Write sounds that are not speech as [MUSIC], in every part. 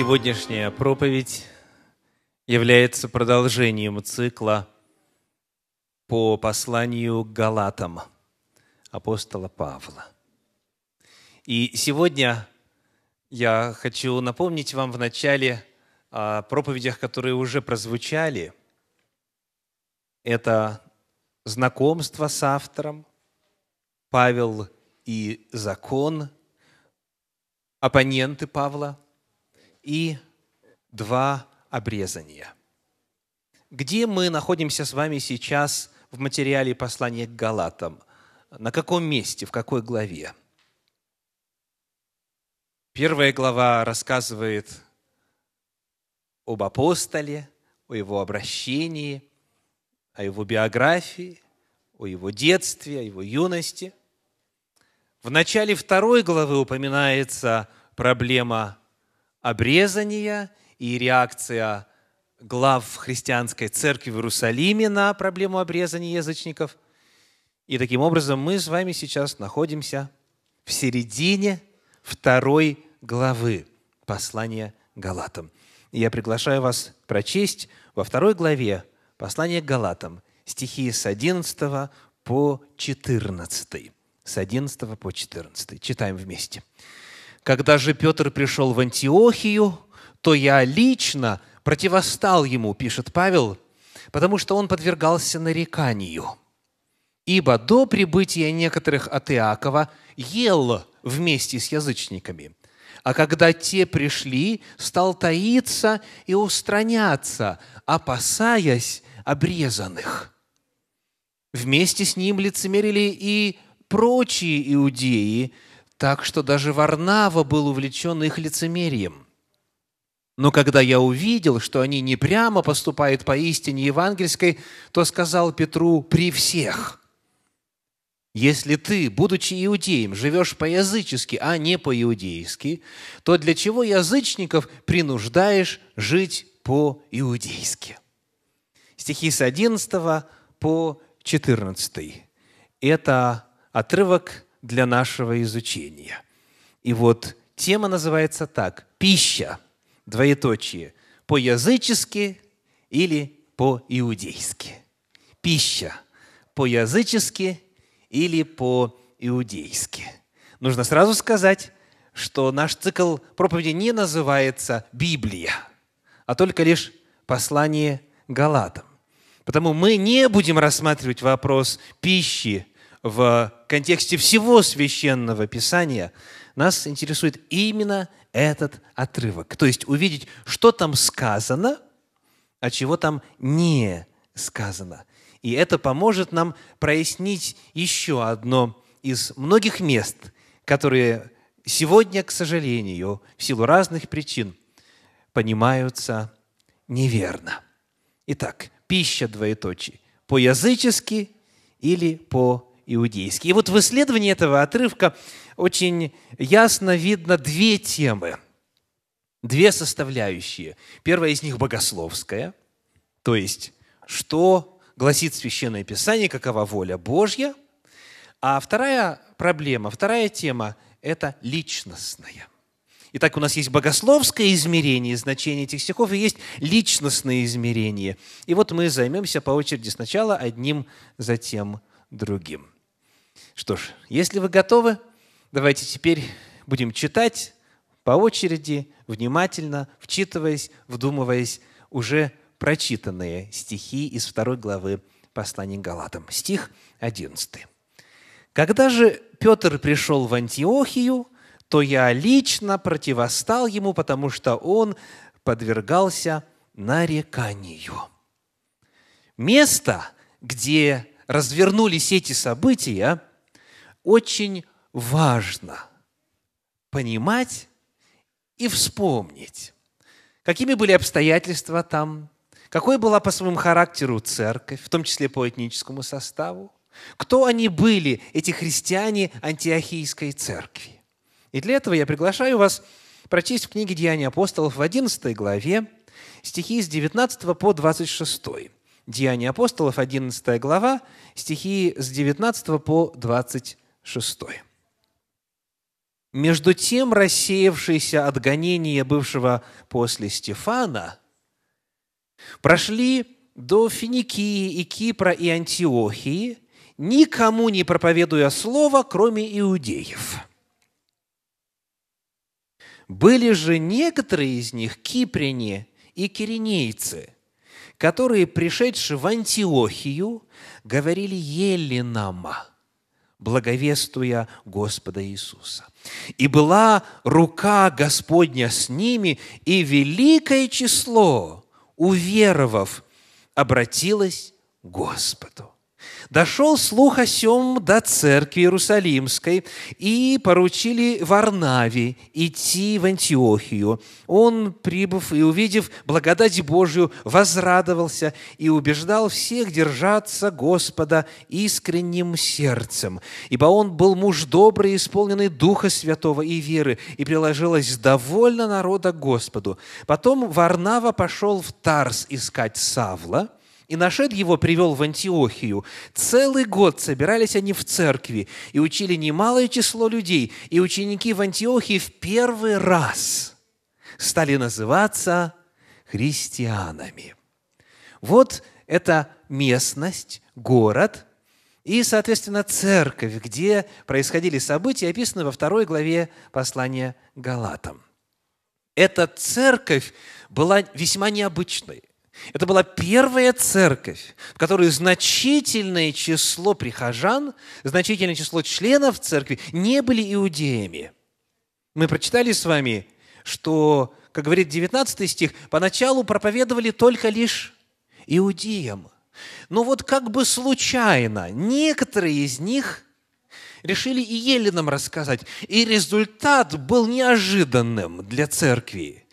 сегодняшняя проповедь является продолжением цикла по посланию к Галатам апостола Павла. И сегодня я хочу напомнить вам в начале о проповедях, которые уже прозвучали. Это знакомство с автором, Павел и закон, оппоненты Павла – и два обрезания. Где мы находимся с вами сейчас в материале послания к Галатам? На каком месте, в какой главе? Первая глава рассказывает об апостоле, о его обращении, о его биографии, о его детстве, о его юности. В начале второй главы упоминается проблема обрезания и реакция глав христианской церкви в Иерусалиме на проблему обрезания язычников. И таким образом мы с вами сейчас находимся в середине второй главы послания Галатам. я приглашаю вас прочесть во второй главе послания Галатам стихи с 11 по 14. С 11 по 14. Читаем вместе. Когда же Петр пришел в Антиохию, то я лично противостал ему, пишет Павел, потому что он подвергался нареканию. Ибо до прибытия некоторых от Иакова ел вместе с язычниками. А когда те пришли, стал таиться и устраняться, опасаясь обрезанных. Вместе с ним лицемерили и прочие иудеи, так что даже Варнава был увлечен их лицемерием. Но когда я увидел, что они не прямо поступают по истине евангельской, то сказал Петру при всех – если ты, будучи иудеем, живешь по-язычески, а не по-иудейски, то для чего язычников принуждаешь жить по-иудейски? Стихи с 11 по 14. Это отрывок для нашего изучения. И вот тема называется так – «Пища», двоеточие, по-язычески или по-иудейски. Пища по-язычески или по-иудейски. Нужно сразу сказать, что наш цикл проповеди не называется «Библия», а только лишь «Послание Галатам». Потому мы не будем рассматривать вопрос пищи в контексте всего священного писания, нас интересует именно этот отрывок. То есть увидеть, что там сказано, а чего там не сказано. И это поможет нам прояснить еще одно из многих мест, которые сегодня, к сожалению, в силу разных причин понимаются неверно. Итак, пища двоеточие по-язычески или по иудейский. И вот в исследовании этого отрывка очень ясно видно две темы, две составляющие. Первая из них богословская, то есть что гласит Священное Писание, какова воля Божья. А вторая проблема, вторая тема – это личностная. Итак, у нас есть богословское измерение значения этих стихов и есть личностное измерение. И вот мы займемся по очереди сначала одним, затем другим. Что ж, если вы готовы, давайте теперь будем читать по очереди, внимательно, вчитываясь, вдумываясь уже прочитанные стихи из второй главы послания Галатам. Стих 11. «Когда же Петр пришел в Антиохию, то я лично противостал ему, потому что он подвергался нареканию». Место, где развернулись эти события – очень важно понимать и вспомнить, какими были обстоятельства там, какой была по своему характеру церковь, в том числе по этническому составу, кто они были, эти христиане антиохийской церкви. И для этого я приглашаю вас прочесть в книге «Деяния апостолов» в 11 главе стихи с 19 по 26. Деяния апостолов, 11 глава, стихи с 19 по 26 шестой. Между тем, рассеявшиеся от гонения бывшего после Стефана, прошли до Финикии и Кипра и Антиохии, никому не проповедуя слова, кроме иудеев. Были же некоторые из них кипряне и киринейцы, которые, пришедшие в Антиохию, говорили Еленама – благовествуя Господа Иисуса. И была рука Господня с ними, и великое число, уверовав, обратилось к Господу. Дошел слух о сем до церкви Иерусалимской, и поручили Варнаве идти в Антиохию. Он, прибыв и увидев благодать Божию, возрадовался и убеждал всех держаться Господа искренним сердцем, ибо он был муж добрый, исполненный Духа Святого и веры, и приложилось довольно народа Господу. Потом Варнава пошел в Тарс искать Савла – и нашед его привел в Антиохию. Целый год собирались они в церкви и учили немалое число людей. И ученики в Антиохии в первый раз стали называться христианами. Вот это местность, город и, соответственно, церковь, где происходили события, описанные во второй главе послания Галатам. Эта церковь была весьма необычной. Это была первая церковь, в которой значительное число прихожан, значительное число членов церкви не были иудеями. Мы прочитали с вами, что, как говорит 19 стих, поначалу проповедовали только лишь иудеям. Но вот как бы случайно некоторые из них решили и ели нам рассказать. И результат был неожиданным для церкви.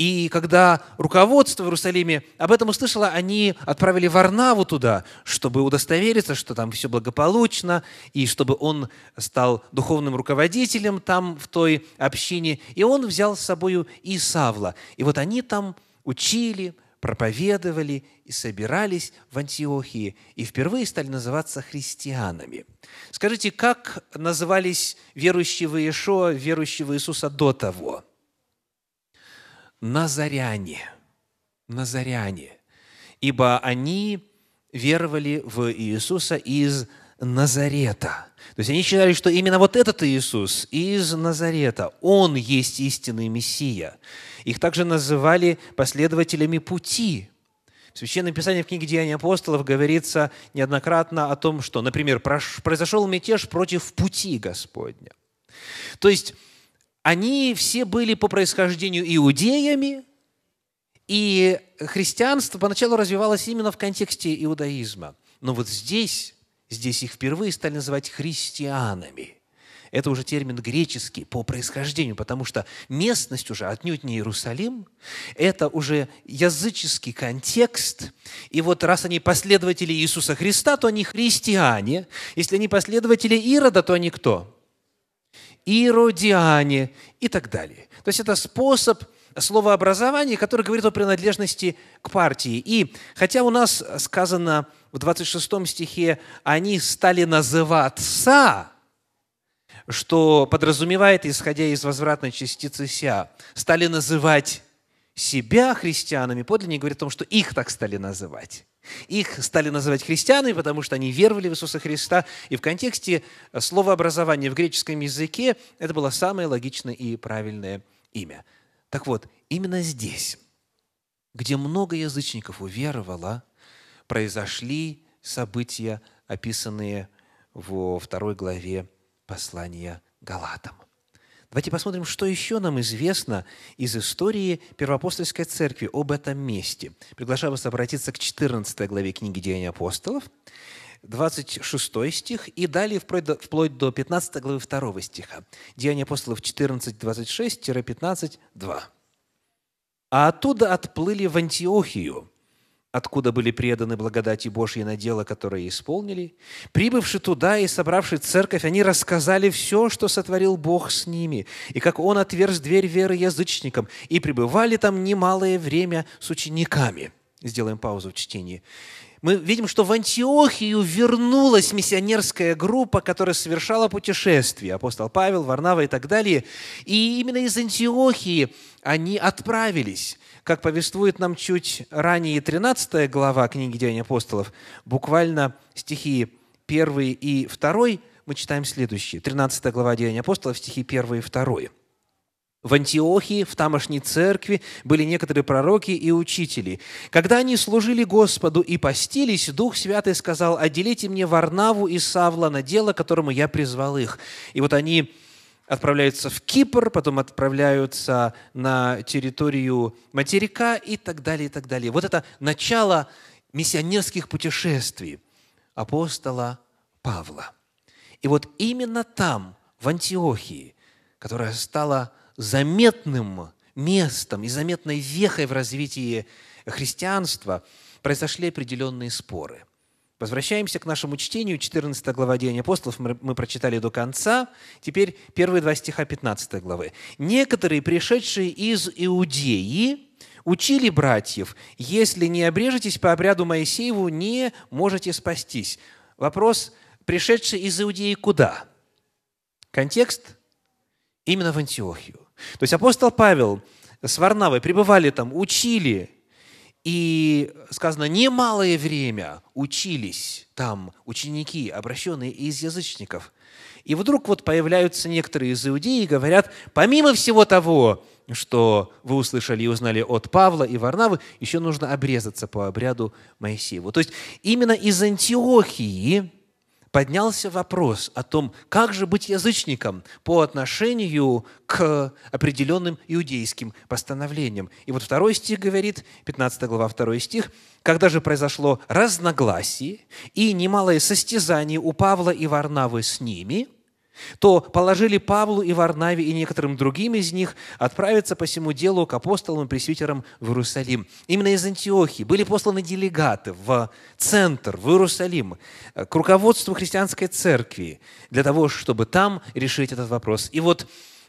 И когда руководство в Иерусалиме об этом услышало, они отправили Варнаву туда, чтобы удостовериться, что там все благополучно, и чтобы он стал духовным руководителем там, в той общине. И он взял с собою и Савла. И вот они там учили, проповедовали и собирались в Антиохии, и впервые стали называться христианами. Скажите, как назывались верующие в Иешуа, верующие в Иисуса до того – назаряне, назаряне, ибо они веровали в Иисуса из Назарета. То есть они считали, что именно вот этот Иисус из Назарета, Он есть истинный Мессия. Их также называли последователями пути. В Священном Писании в книге «Деяния апостолов» говорится неоднократно о том, что, например, произошел мятеж против пути Господня. То есть они все были по происхождению иудеями, и христианство поначалу развивалось именно в контексте иудаизма. Но вот здесь, здесь их впервые стали называть христианами. Это уже термин греческий по происхождению, потому что местность уже отнюдь не Иерусалим, это уже языческий контекст. И вот раз они последователи Иисуса Христа, то они христиане. Если они последователи Ирода, то они кто? иродиане и так далее. То есть это способ словообразования, который говорит о принадлежности к партии. И хотя у нас сказано в 26 стихе «они стали называться», что подразумевает, исходя из возвратной частицы «ся», «стали называть себя христианами, подлиннее говорят о том, что их так стали называть. Их стали называть христианами, потому что они веровали в Иисуса Христа. И в контексте э, словообразования в греческом языке это было самое логичное и правильное имя. Так вот, именно здесь, где много язычников уверовало, произошли события, описанные во второй главе послания Галатам – Давайте посмотрим, что еще нам известно из истории Первоапостольской Церкви об этом месте. Приглашаю вас обратиться к 14 главе книги «Деяния апостолов», 26 стих и далее вплоть до, вплоть до 15 главы 2 стиха. Деяния апостолов 14, 26, 15, 2. «А оттуда отплыли в Антиохию, откуда были преданы благодати Божьей на дело, которое исполнили. Прибывши туда и собравши церковь, они рассказали все, что сотворил Бог с ними, и как Он отверз дверь веры язычникам, и пребывали там немалое время с учениками. Сделаем паузу в чтении. Мы видим, что в Антиохию вернулась миссионерская группа, которая совершала путешествия. Апостол Павел, Варнава и так далее. И именно из Антиохии они отправились – как повествует нам чуть ранее 13 глава книги Деяний апостолов, буквально стихи 1 и 2 мы читаем следующее. 13 глава Деяний апостолов, стихи 1 и 2. В Антиохии, в тамошней церкви были некоторые пророки и учители. Когда они служили Господу и постились, Дух Святый сказал, «Отделите мне Варнаву и Савла на дело, которому я призвал их». И вот они отправляются в Кипр, потом отправляются на территорию материка и так далее, и так далее. Вот это начало миссионерских путешествий апостола Павла. И вот именно там, в Антиохии, которая стала заметным местом и заметной вехой в развитии христианства, произошли определенные споры – Возвращаемся к нашему чтению. 14 глава Деяний апостолов мы прочитали до конца. Теперь первые два стиха 15 главы. «Некоторые, пришедшие из Иудеи, учили братьев, если не обрежетесь по обряду Моисееву, не можете спастись». Вопрос, пришедшие из Иудеи куда? Контекст? Именно в Антиохию. То есть апостол Павел с Варнавой пребывали там, учили и сказано, немалое время учились там ученики, обращенные из язычников. И вдруг вот появляются некоторые из иудеи и говорят, помимо всего того, что вы услышали и узнали от Павла и Варнавы, еще нужно обрезаться по обряду Моисееву. То есть именно из Антиохии поднялся вопрос о том, как же быть язычником по отношению к определенным иудейским постановлениям. И вот второй стих говорит, 15 глава, второй стих, «Когда же произошло разногласие и немалое состязание у Павла и Варнавы с ними, то положили Павлу и Варнаве и некоторым другим из них отправиться по всему делу к апостолам и пресвитерам в Иерусалим. Именно из Антиохии были посланы делегаты в центр, в Иерусалим, э, к руководству христианской церкви для того, чтобы там решить этот вопрос. И вот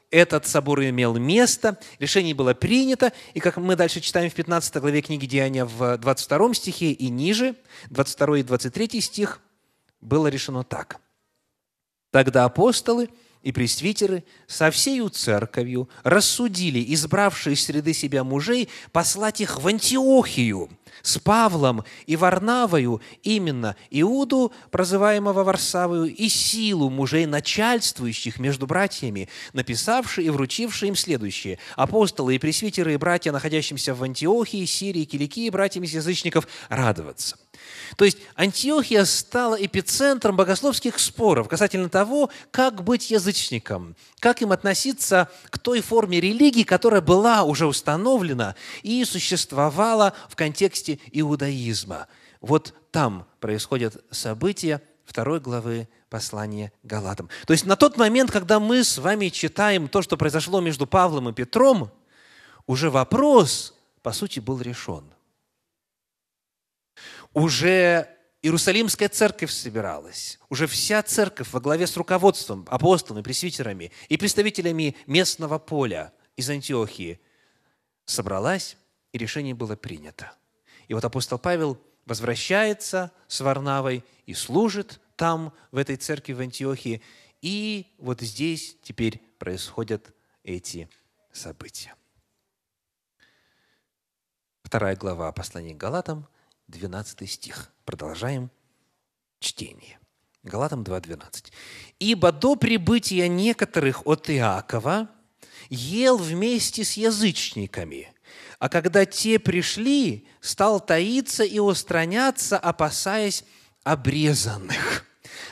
этот собор имел место, решение было принято, и как мы дальше читаем в 15 главе книги Деяния в 22 стихе и ниже, 22 и 23 стих, было решено так – Тогда апостолы и пресвитеры со всею церковью рассудили, избравшие среды себя мужей, послать их в Антиохию – с Павлом и Варнавою именно Иуду, прозываемого Варсавою, и силу мужей начальствующих между братьями, написавший и вручивший им следующее. Апостолы и пресвитеры и братья, находящимся в Антиохии, Сирии, Киликии, братьями из язычников, радоваться. То есть Антиохия стала эпицентром богословских споров касательно того, как быть язычником, как им относиться к той форме религии, которая была уже установлена и существовала в контексте области иудаизма. Вот там происходят события второй главы послания Галатам. То есть на тот момент, когда мы с вами читаем то, что произошло между Павлом и Петром, уже вопрос, по сути, был решен. Уже Иерусалимская церковь собиралась. Уже вся церковь во главе с руководством, апостолами, пресвитерами и представителями местного поля из Антиохии собралась, и решение было принято. И вот апостол Павел возвращается с Варнавой и служит там, в этой церкви в Антиохии. И вот здесь теперь происходят эти события. Вторая глава послания к Галатам, 12 стих. Продолжаем чтение. Галатам 2.12. «Ибо до прибытия некоторых от Иакова ел вместе с язычниками, а когда те пришли, стал таиться и устраняться, опасаясь обрезанных.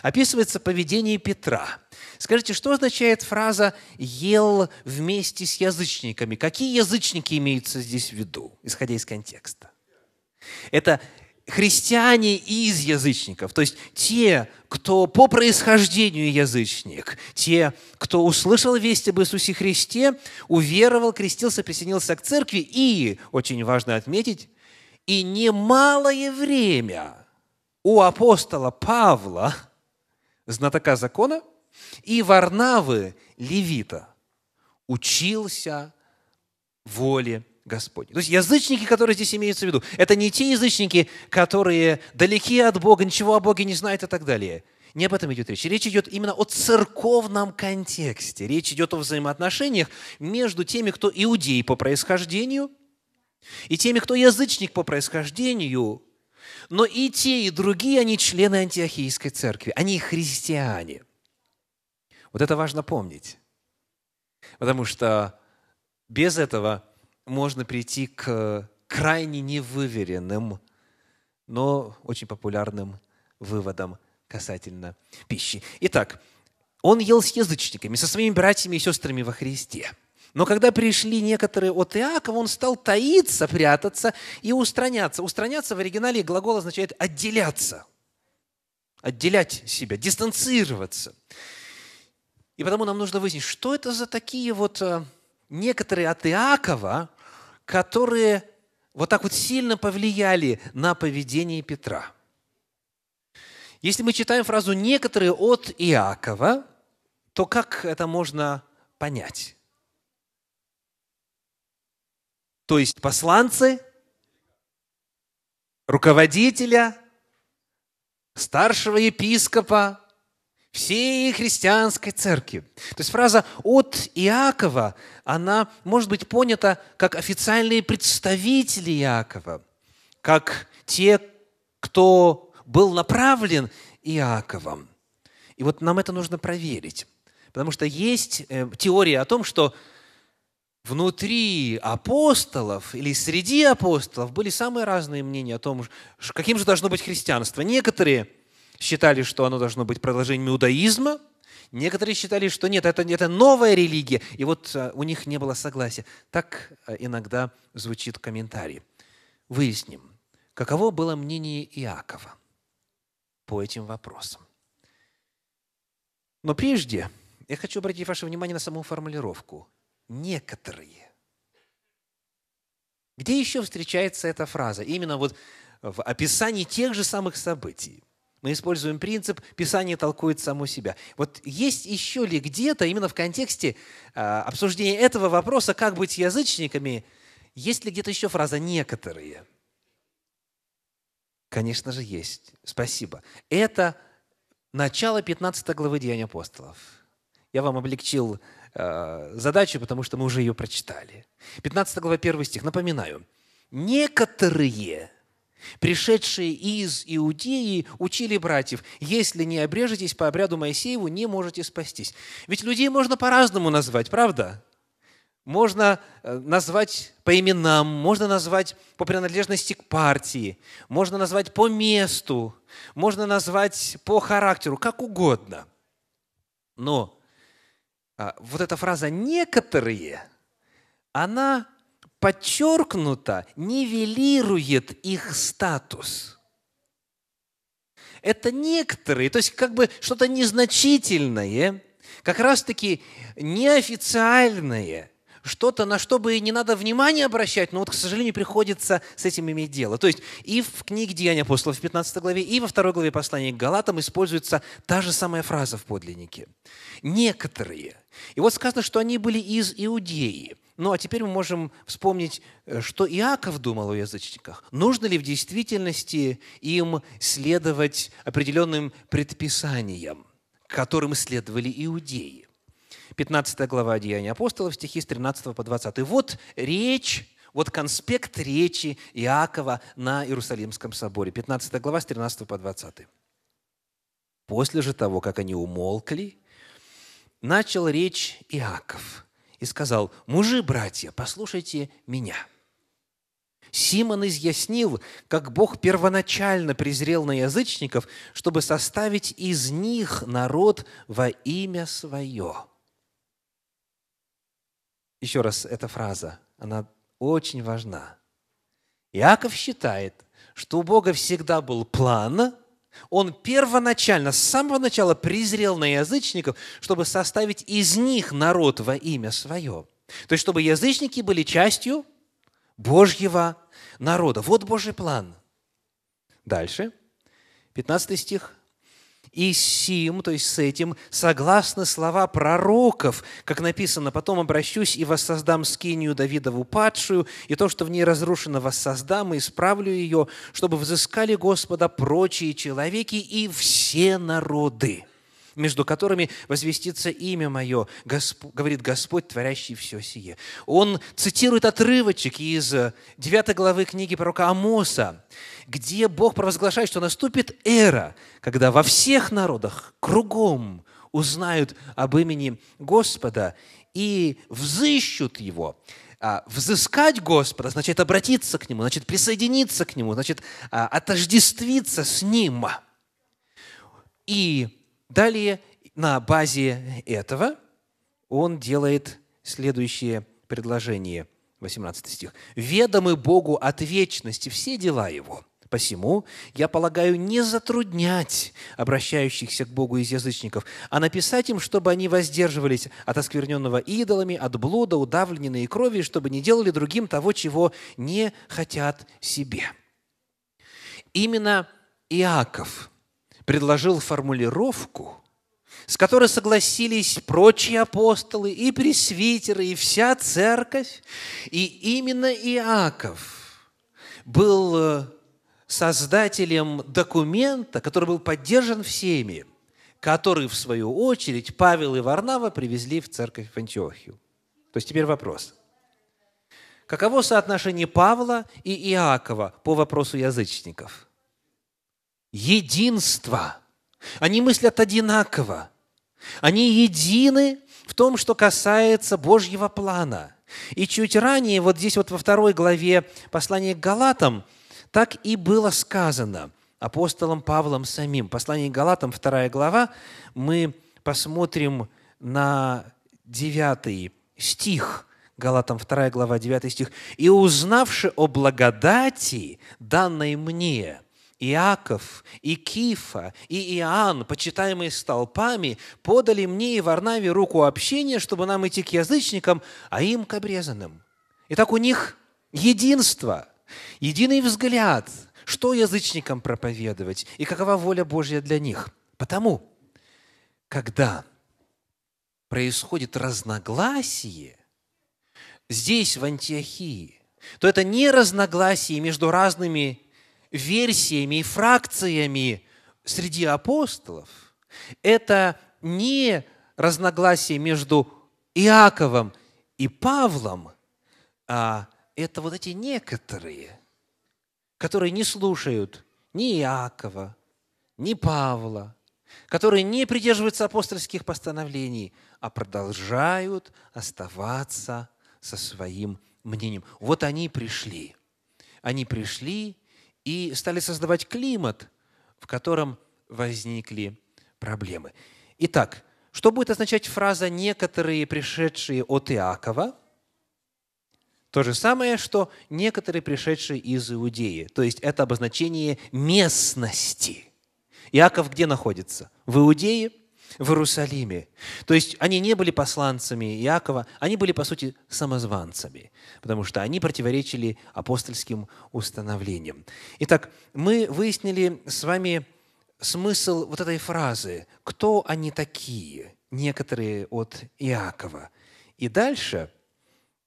Описывается поведение Петра. Скажите, что означает фраза «ел вместе с язычниками»? Какие язычники имеются здесь в виду, исходя из контекста? Это христиане из язычников, то есть те, кто по происхождению язычник, те, кто услышал весть об Иисусе Христе, уверовал, крестился, присоединился к церкви и, очень важно отметить, и немалое время у апостола Павла, знатока закона, и Варнавы, левита, учился воле Господне. То есть язычники, которые здесь имеются в виду, это не те язычники, которые далеки от Бога, ничего о Боге не знают и так далее. Не об этом идет речь. Речь идет именно о церковном контексте. Речь идет о взаимоотношениях между теми, кто иудей по происхождению, и теми, кто язычник по происхождению, но и те, и другие, они члены антиохийской церкви, они христиане. Вот это важно помнить. Потому что без этого можно прийти к э, крайне невыверенным, но очень популярным выводам касательно пищи. Итак, он ел с язычниками, со своими братьями и сестрами во Христе. Но когда пришли некоторые от Иакова, он стал таиться, прятаться и устраняться. Устраняться в оригинале глагол означает «отделяться», «отделять себя», «дистанцироваться». И потому нам нужно выяснить, что это за такие вот э, некоторые от Иакова, которые вот так вот сильно повлияли на поведение Петра. Если мы читаем фразу «некоторые от Иакова», то как это можно понять? То есть посланцы, руководителя, старшего епископа, всей христианской церкви. То есть фраза «от Иакова», она может быть понята как официальные представители Иакова, как те, кто был направлен Иаковом. И вот нам это нужно проверить, потому что есть э, теория о том, что внутри апостолов или среди апостолов были самые разные мнения о том, каким же должно быть христианство. Некоторые – считали, что оно должно быть продолжением иудаизма, некоторые считали, что нет, это, это новая религия, и вот э, у них не было согласия. Так э, иногда звучит комментарий. Выясним, каково было мнение Иакова по этим вопросам. Но прежде я хочу обратить ваше внимание на саму формулировку. Некоторые. Где еще встречается эта фраза? Именно вот в описании тех же самых событий. Мы используем принцип «Писание толкует само себя». Вот есть еще ли где-то, именно в контексте а, обсуждения этого вопроса, как быть язычниками, есть ли где-то еще фраза «некоторые»? Конечно же, есть. Спасибо. Это начало 15 главы Деяний апостолов. Я вам облегчил э, задачу, потому что мы уже ее прочитали. 15 глава, 1 стих. Напоминаю. «Некоторые» Пришедшие из Иудеи учили братьев, если не обрежетесь по обряду Моисееву, не можете спастись. Ведь людей можно по-разному назвать, правда? Можно э, назвать по именам, можно назвать по принадлежности к партии, можно назвать по месту, можно назвать по характеру, как угодно. Но а, вот эта фраза «некоторые», она подчеркнуто нивелирует их статус. Это некоторые, то есть как бы что-то незначительное, как раз-таки неофициальное, что-то, на что бы и не надо внимания обращать, но вот, к сожалению, приходится с этим иметь дело. То есть и в книге «Деяния апостолов» в 15 главе, и во второй главе послания к Галатам используется та же самая фраза в подлиннике. «Некоторые». И вот сказано, что они были из Иудеи – ну а теперь мы можем вспомнить, э, что Иаков думал о язычниках. Нужно ли в действительности им следовать определенным предписаниям, которым следовали иудеи? 15 глава Деяния апостолов, стихи с 13 по 20. И вот речь вот конспект речи Иакова на Иерусалимском соборе. 15 глава с 13 по 20. После же того, как они умолкли, начал речь Иаков, и сказал, «Мужи, братья, послушайте меня». Симон изъяснил, как Бог первоначально презрел на язычников, чтобы составить из них народ во имя свое. Еще раз эта фраза, она очень важна. Иаков считает, что у Бога всегда был план – он первоначально, с самого начала презрел на язычников, чтобы составить из них народ во имя свое. То есть, чтобы язычники были частью Божьего народа. Вот Божий план. Дальше, 15 стих. И сим, то есть с этим, согласны слова пророков, как написано, «Потом обращусь и воссоздам скинию Давидову падшую, и то, что в ней разрушено, воссоздам и исправлю ее, чтобы взыскали Господа прочие человеки и все народы» между которыми возвестится имя мое, Господь, говорит Господь, творящий все сие. Он цитирует отрывочек из 9 э, главы книги пророка Амоса, где Бог провозглашает, что наступит эра, когда во всех народах кругом узнают об имени Господа и взыщут его. А, взыскать Господа значит обратиться к Нему, значит присоединиться к Нему, значит а, отождествиться с Ним. И Далее, на базе этого, он делает следующее предложение, 18 стих. «Ведомы Богу от вечности все дела Его». Посему, я полагаю, не затруднять обращающихся к Богу из язычников, а написать им, чтобы они воздерживались от оскверненного идолами, от блуда, удавленной крови, чтобы не делали другим того, чего не хотят себе. Именно Иаков предложил формулировку, с которой согласились прочие апостолы и пресвитеры, и вся церковь. И именно Иаков был э, создателем документа, который был поддержан всеми, который, в свою очередь, Павел и Варнава привезли в церковь в Антиохию. То есть теперь вопрос. Каково соотношение Павла и Иакова по вопросу язычников – единство. Они мыслят одинаково. Они едины в том, что касается Божьего плана. И чуть ранее, вот здесь вот во второй главе послания к Галатам, так и было сказано апостолом Павлом самим. Послание к Галатам, вторая глава, мы посмотрим на девятый стих – Галатам вторая глава девятый стих. «И узнавши о благодати, данной мне, Иаков, и Кифа, и Иоанн, почитаемые столпами, подали мне и Варнаве руку общения, чтобы нам идти к язычникам, а им к обрезанным». Итак, у них единство, единый взгляд, что язычникам проповедовать и какова воля Божья для них. Потому, когда происходит разногласие здесь, в Антиохии, то это не разногласие между разными версиями и фракциями среди апостолов. Это не разногласие между Иаковом и Павлом, а это вот эти некоторые, которые не слушают ни Иакова, ни Павла, которые не придерживаются апостольских постановлений, а продолжают оставаться со своим мнением. Вот они пришли. Они пришли и стали создавать климат, в котором возникли проблемы. Итак, что будет означать фраза «некоторые пришедшие от Иакова»? То же самое, что некоторые пришедшие из Иудеи. То есть это обозначение местности. Иаков где находится? В Иудее – в Иерусалиме. То есть они не были посланцами Иакова, они были, по сути, самозванцами, потому что они противоречили апостольским установлениям. Итак, мы выяснили с вами смысл вот этой фразы «Кто они такие?» некоторые от Иакова. И дальше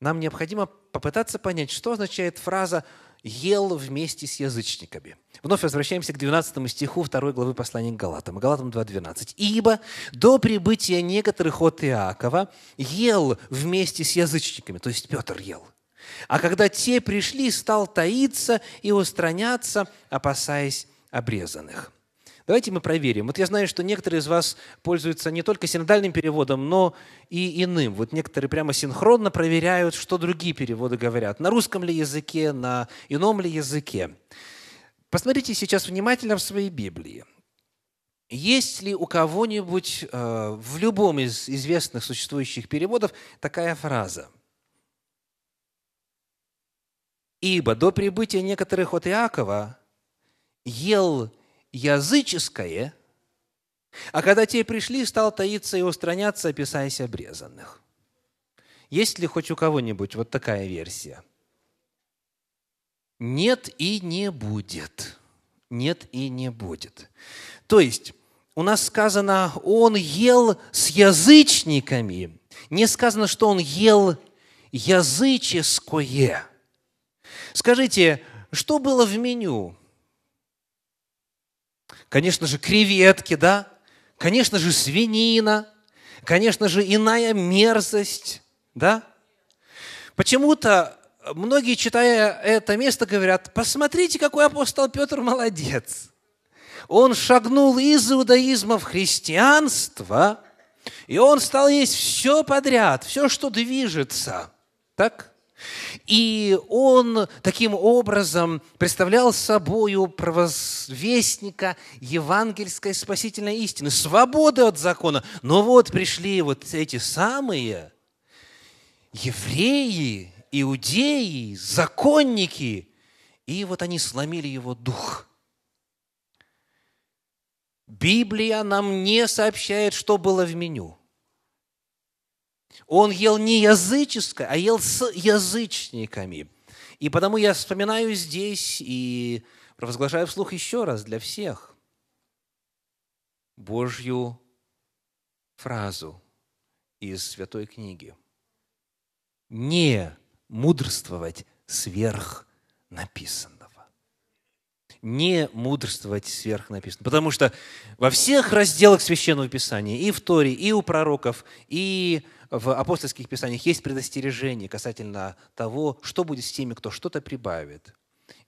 нам необходимо попытаться понять, что означает фраза ел вместе с язычниками. Вновь возвращаемся к 12 стиху 2 главы послания к Галатам. Галатам 2.12. «Ибо до прибытия некоторых от Иакова ел вместе с язычниками». То есть Петр ел. «А когда те пришли, стал таиться и устраняться, опасаясь обрезанных». Давайте мы проверим. Вот я знаю, что некоторые из вас пользуются не только синодальным переводом, но и иным. Вот некоторые прямо синхронно проверяют, что другие переводы говорят. На русском ли языке, на ином ли языке. Посмотрите сейчас внимательно в своей Библии. Есть ли у кого-нибудь э, в любом из известных существующих переводов такая фраза? «Ибо до прибытия некоторых от Иакова ел языческое, а когда те пришли, стал таиться и устраняться, описаясь обрезанных. Есть ли хоть у кого-нибудь вот такая версия? Нет и не будет. Нет и не будет. То есть у нас сказано, он ел с язычниками. Не сказано, что он ел языческое. Скажите, что было в меню? конечно же, креветки, да, конечно же, свинина, конечно же, иная мерзость, да. Почему-то многие, читая это место, говорят, посмотрите, какой апостол Петр молодец. Он шагнул из иудаизма в христианство, и он стал есть все подряд, все, что движется. Так? И он таким образом представлял собою провозвестника евангельской спасительной истины, свободы от закона. Но вот пришли вот эти самые евреи, иудеи, законники, и вот они сломили его дух – Библия нам не сообщает, что было в меню. Он ел не языческое, а ел с язычниками. И потому я вспоминаю здесь и провозглашаю вслух еще раз для всех Божью фразу из Святой книги. Не мудрствовать сверх написанного. Не мудрствовать сверх написанного. Потому что во всех разделах Священного Писания, и в Торе, и у пророков, и в апостольских писаниях есть предостережение касательно того, что будет с теми, кто что-то прибавит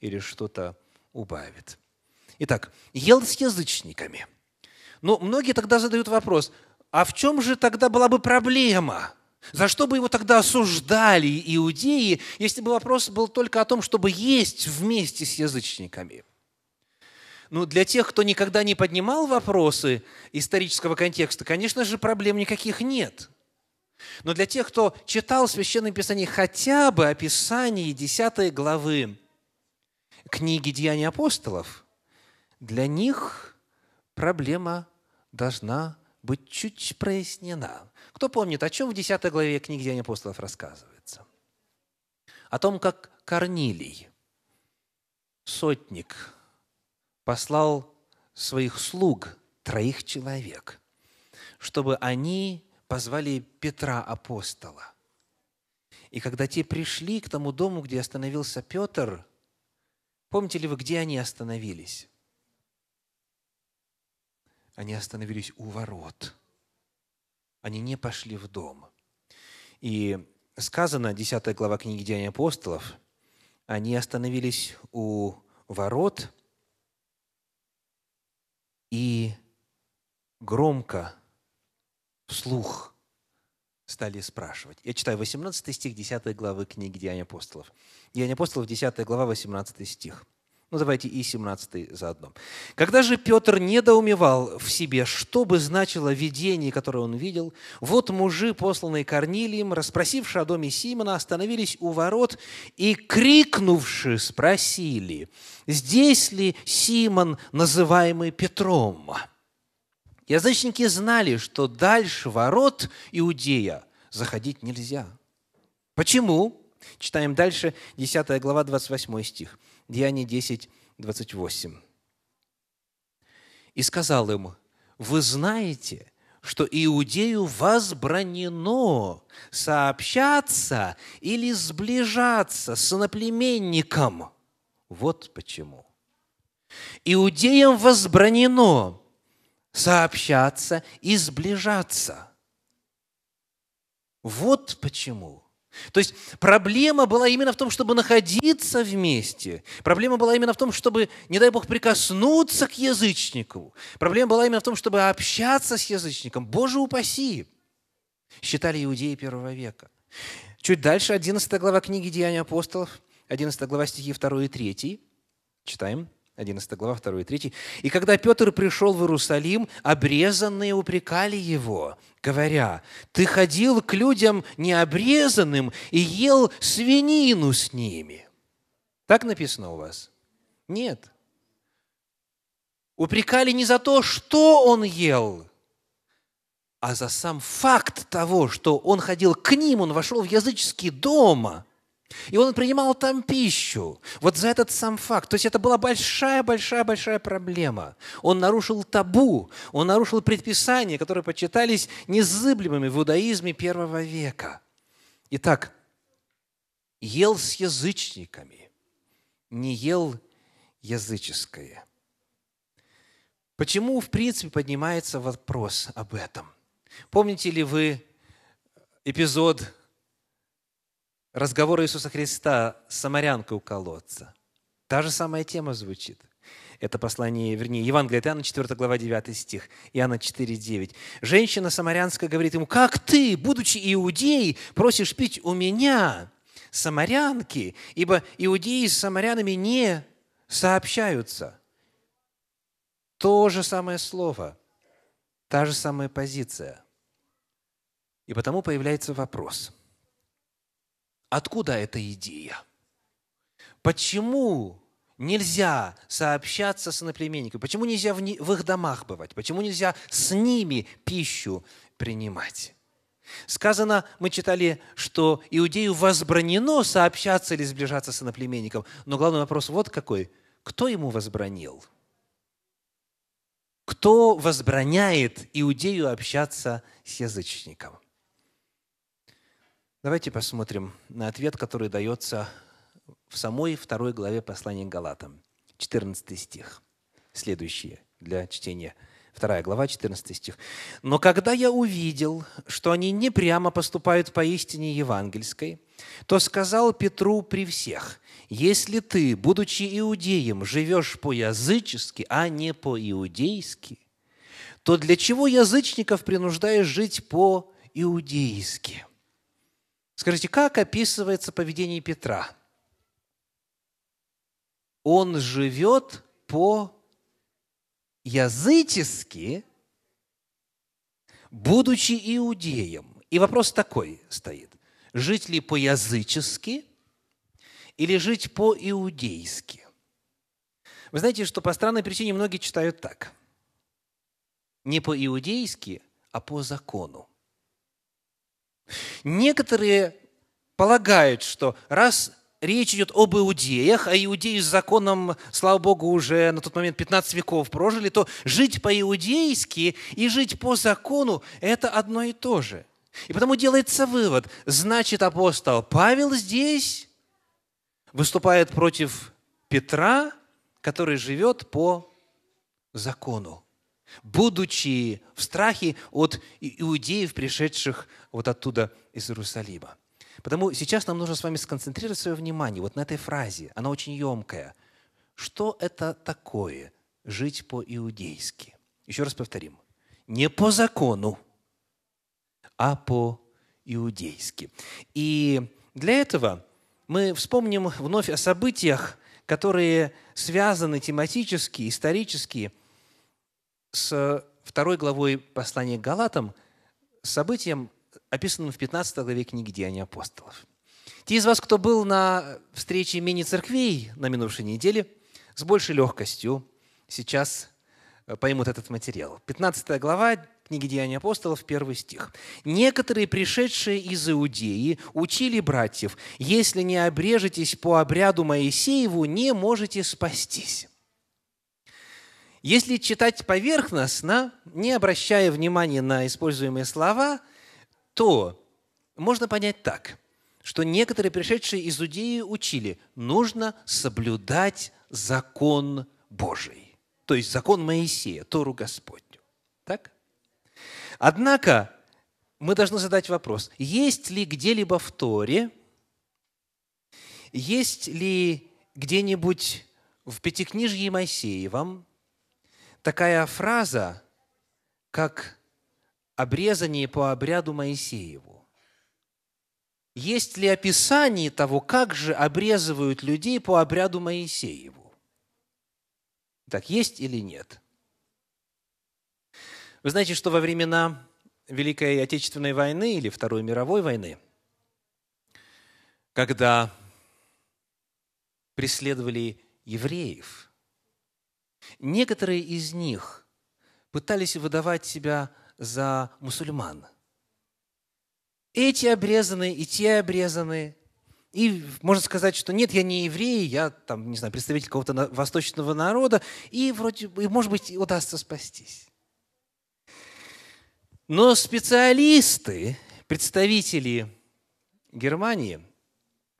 или что-то убавит. Итак, ел с язычниками. Но ну, многие тогда задают вопрос, а в чем же тогда была бы проблема? За что бы его тогда осуждали иудеи, если бы вопрос был только о том, чтобы есть вместе с язычниками? Ну, для тех, кто никогда не поднимал вопросы исторического контекста, конечно же, проблем никаких нет. Но для тех, кто читал Священное Писание хотя бы описание 10 главы книги «Деяния апостолов», для них проблема должна быть чуть прояснена. Кто помнит, о чем в 10 главе книги «Деяния апостолов» рассказывается? О том, как Корнилий, сотник, послал своих слуг, троих человек, чтобы они позвали Петра апостола. И когда те пришли к тому дому, где остановился Петр, помните ли вы, где они остановились? Они остановились у ворот. Они не пошли в дом. И сказано, 10 глава книги Деяний апостолов, они остановились у ворот и громко вслух стали спрашивать. Я читаю 18 стих 10 главы книги Деяния апостолов. Деяния апостолов, 10 глава, 18 стих. Ну, давайте и 17 заодно. «Когда же Петр недоумевал в себе, что бы значило видение, которое он видел, вот мужи, посланные Корнилием, расспросившие о доме Симона, остановились у ворот и, крикнувши, спросили, «Здесь ли Симон, называемый Петром?» Язычники знали, что дальше ворот Иудея заходить нельзя. Почему? Читаем дальше, 10 глава, 28 стих. Деяние 10, 28. «И сказал им, вы знаете, что Иудею возбранено сообщаться или сближаться с наплеменником? Вот почему. Иудеям возбранено сообщаться и сближаться. Вот почему – то есть проблема была именно в том, чтобы находиться вместе. Проблема была именно в том, чтобы, не дай Бог, прикоснуться к язычнику. Проблема была именно в том, чтобы общаться с язычником. Боже упаси! Считали иудеи первого века. Чуть дальше, 11 глава книги «Деяния апостолов», 11 глава стихи 2 и 3. Читаем. 11 глава, 2 и 3. «И когда Петр пришел в Иерусалим, обрезанные упрекали его, говоря, «Ты ходил к людям необрезанным и ел свинину с ними». Так написано у вас? Нет. Упрекали не за то, что он ел, а за сам факт того, что он ходил к ним, он вошел в языческие дома – и он принимал там пищу. Вот за этот сам факт. То есть это была большая-большая-большая проблема. Он нарушил табу, он нарушил предписания, которые почитались незыблемыми в иудаизме первого века. Итак, ел с язычниками, не ел языческое. Почему, в принципе, поднимается вопрос об этом? Помните ли вы эпизод разговор Иисуса Христа с самарянкой у колодца. Та же самая тема звучит. Это послание, вернее, Евангелие от Иоанна, 4 глава, 9 стих, Иоанна 4, 9. «Женщина самарянская говорит ему, как ты, будучи иудеей, просишь пить у меня, самарянки, ибо иудеи с самарянами не сообщаются». То же самое слово, та же самая позиция. И потому появляется вопрос – Откуда эта идея? Почему нельзя сообщаться с иноплеменниками? Почему нельзя в, их домах бывать? Почему нельзя с ними пищу принимать? Сказано, мы читали, что иудею возбранено сообщаться или сближаться с иноплеменником. Но главный вопрос вот какой. Кто ему возбранил? Кто возбраняет иудею общаться с язычником? Давайте посмотрим на ответ, который дается в самой второй главе послания к Галатам. 14 стих. Следующее для чтения. Вторая глава, 14 стих. «Но когда я увидел, что они не прямо поступают по истине евангельской, то сказал Петру при всех, «Если ты, будучи иудеем, живешь по-язычески, а не по-иудейски, то для чего язычников принуждаешь жить по-иудейски?» Скажите, как описывается поведение Петра? Он живет по язычески, будучи иудеем. И вопрос такой стоит. Жить ли по-язычески или жить по-иудейски? Вы знаете, что по странной причине многие читают так. Не по-иудейски, а по закону. Некоторые полагают, что раз речь идет об иудеях, а иудеи с законом, слава Богу, уже на тот момент 15 веков прожили, то жить по-иудейски и жить по закону – это одно и то же. И потому делается вывод, значит, апостол Павел здесь выступает против Петра, который живет по закону будучи в страхе от иудеев, пришедших вот оттуда из Иерусалима. Потому сейчас нам нужно с вами сконцентрировать свое внимание вот на этой фразе. Она очень емкая. Что это такое жить по-иудейски? Еще раз повторим. Не по закону, а по-иудейски. И для этого мы вспомним вновь о событиях, которые связаны тематически, исторически – с э, второй главой послания к Галатам, с событием, описанным в 15 главе книги «Деяния апостолов». Те из вас, кто был на встрече мини-церквей на минувшей неделе, с большей легкостью сейчас э, поймут этот материал. 15 глава книги «Деяния апостолов», первый стих. «Некоторые, пришедшие из Иудеи, учили братьев, если не обрежетесь по обряду Моисееву, не можете спастись». Если читать поверхностно, не обращая внимания на используемые слова, то можно понять так, что некоторые пришедшие из Иудеи учили, нужно соблюдать закон Божий, то есть закон Моисея, Тору Господню. Так? Однако мы должны задать вопрос, есть ли где-либо в Торе, есть ли где-нибудь в Пятикнижье Моисеевом такая фраза, как обрезание по обряду Моисееву. Есть ли описание того, как же обрезывают людей по обряду Моисееву? Так есть или нет? Вы знаете, что во времена Великой Отечественной войны или Второй мировой войны, когда преследовали евреев – Некоторые из них пытались выдавать себя за мусульман. Эти обрезаны, и те обрезаны. И можно сказать, что нет, я не еврей, я там, не знаю, представитель какого-то восточного народа, и вроде бы, может быть, удастся спастись. Но специалисты, представители Германии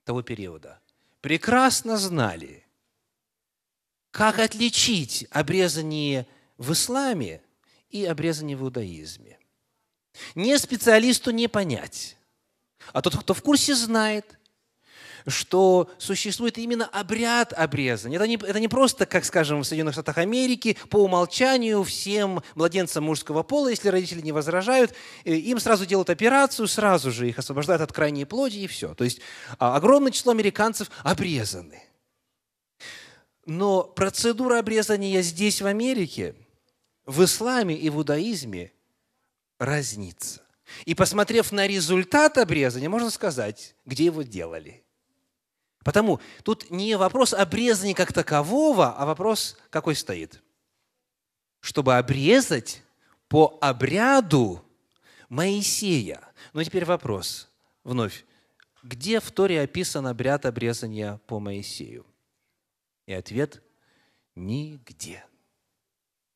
того периода прекрасно знали, как отличить обрезание в исламе и обрезание в иудаизме? Не специалисту не понять, а тот, кто в курсе, знает, что существует именно обряд обрезания. Это не, это не просто, как, скажем, в Соединенных Штатах Америки, по умолчанию всем младенцам мужского пола, если родители не возражают, э, им сразу делают операцию, сразу же их освобождают от крайней плоти и все. То есть а, огромное число американцев обрезаны – но процедура обрезания здесь, в Америке, в исламе и в иудаизме разнится. И посмотрев на результат обрезания, можно сказать, где его делали. Потому тут не вопрос обрезания как такового, а вопрос какой стоит. Чтобы обрезать по обряду Моисея. Но ну, теперь вопрос вновь. Где в Торе описан обряд обрезания по Моисею? И ответ – нигде.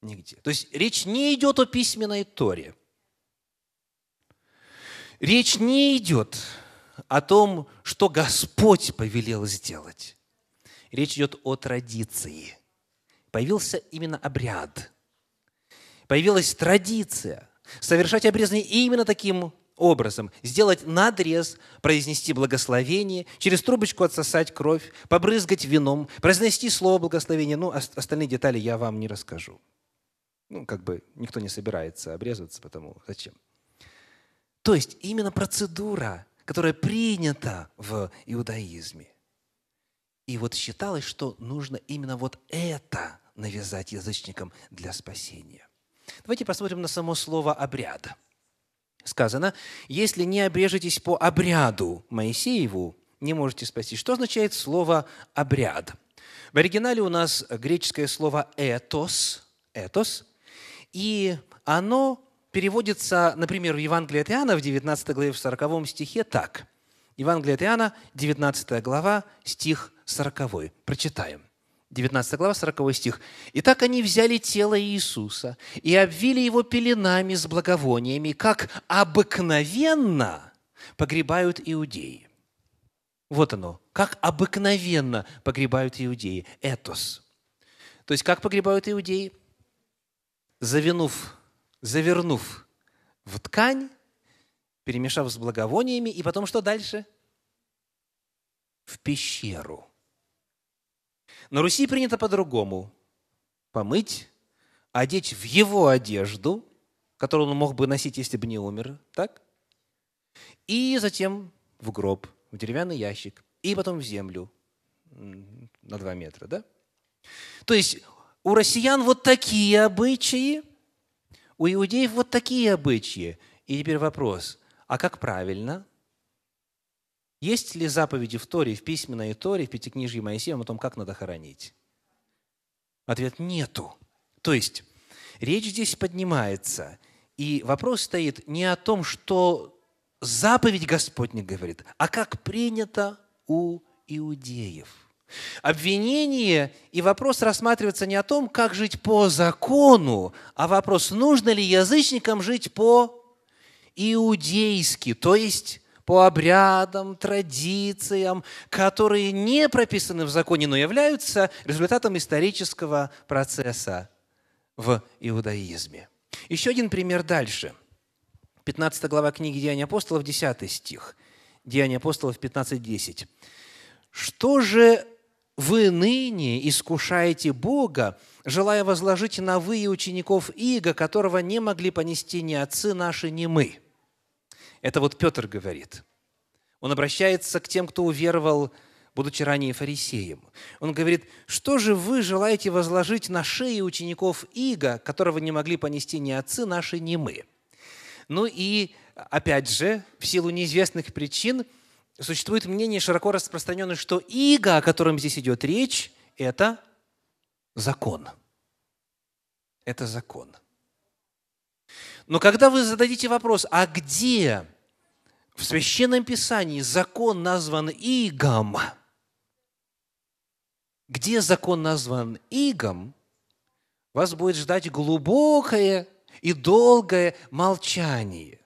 Нигде. То есть речь не идет о письменной Торе. Речь не идет о том, что Господь повелел сделать. Речь идет о традиции. Появился именно обряд. Появилась традиция совершать обрезание именно таким образом. Сделать надрез, произнести благословение, через трубочку отсосать кровь, побрызгать вином, произнести слово благословения. Ну, остальные детали я вам не расскажу. Ну, как бы никто не собирается обрезаться, потому зачем? То есть именно процедура, которая принята в иудаизме. И вот считалось, что нужно именно вот это навязать язычникам для спасения. Давайте посмотрим на само слово обряда сказано, если не обрежетесь по обряду Моисееву, не можете спасти. Что означает слово «обряд»? В оригинале у нас греческое слово «этос», «этос», и оно переводится, например, в Евангелии от Иоанна в 19 главе в 40 стихе так. Евангелие от Иоанна, 19 глава, стих 40. Прочитаем. 19 глава, 40 стих. «Итак они взяли тело Иисуса и обвили его пеленами с благовониями, как обыкновенно погребают иудеи». Вот оно, как обыкновенно погребают иудеи. Этос. То есть, как погребают иудеи? Завинув, завернув в ткань, перемешав с благовониями, и потом что дальше? В пещеру – на Руси принято по-другому. Помыть, одеть в его одежду, которую он мог бы носить, если бы не умер, так? И затем в гроб, в деревянный ящик, и потом в землю на два метра, да? То есть у россиян вот такие обычаи, у иудеев вот такие обычаи. И теперь вопрос, а как правильно – есть ли заповеди в Торе, в письменной Торе, в Пятикнижье Моисеем о том, как надо хоронить? Ответ – нету. То есть, речь здесь поднимается, и вопрос стоит не о том, что заповедь Господня говорит, а как принято у иудеев. Обвинение и вопрос рассматривается не о том, как жить по закону, а вопрос, нужно ли язычникам жить по иудейски, то есть по обрядам, традициям, которые не прописаны в законе, но являются результатом исторического процесса в иудаизме. Еще один пример дальше. 15 глава книги Деяния апостолов, 10 стих. Деяния апостолов 15.10. «Что же вы ныне искушаете Бога, желая возложить на вы и учеников Иго, которого не могли понести ни отцы наши, ни мы?» Это вот Петр говорит. Он обращается к тем, кто уверовал, будучи ранее фарисеем. Он говорит, что же вы желаете возложить на шеи учеников Иго, которого не могли понести ни отцы наши, ни мы? Ну и, опять же, в силу неизвестных причин, существует мнение широко распространенное, что Иго, о котором здесь идет речь, это закон. Это закон – но когда вы зададите вопрос, а где в Священном Писании закон назван игом, где закон назван игом, вас будет ждать глубокое и долгое молчание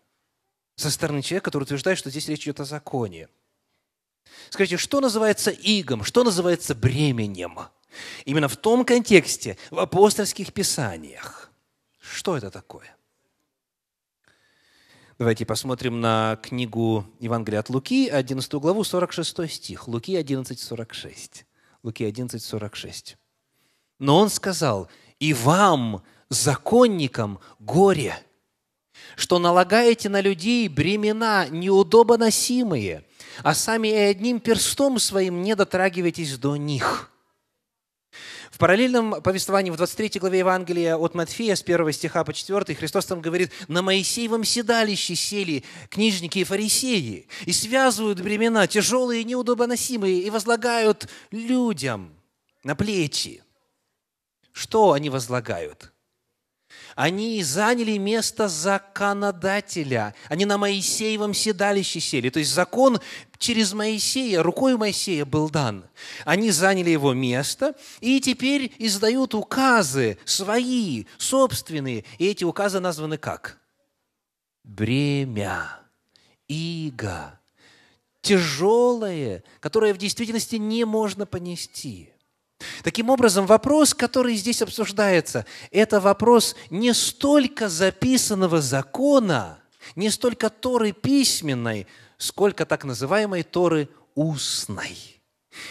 со стороны человека, который утверждает, что здесь речь идет о законе. Скажите, что называется игом, что называется бременем? Именно в том контексте, в апостольских писаниях. Что это такое? Давайте посмотрим на книгу Евангелия от Луки, 11 главу, 46 стих. Луки 11, 46. Луки 11, 46. Но он сказал, «И вам, законникам, горе, что налагаете на людей бремена неудобоносимые, а сами и одним перстом своим не дотрагивайтесь до них». В параллельном повествовании в 23 главе Евангелия от Матфея с 1 стиха по 4 Христос там говорит, «На Моисеевом седалище сели книжники и фарисеи, и связывают времена тяжелые и неудобоносимые, и возлагают людям на плечи». Что они возлагают? Они заняли место законодателя. Они на Моисеевом седалище сели. То есть закон через Моисея, рукой Моисея был дан. Они заняли его место и теперь издают указы свои, собственные. И эти указы названы как? Бремя, иго, тяжелое, которое в действительности не можно понести – Таким образом, вопрос, который здесь обсуждается, это вопрос не столько записанного закона, не столько Торы письменной, сколько так называемой Торы устной.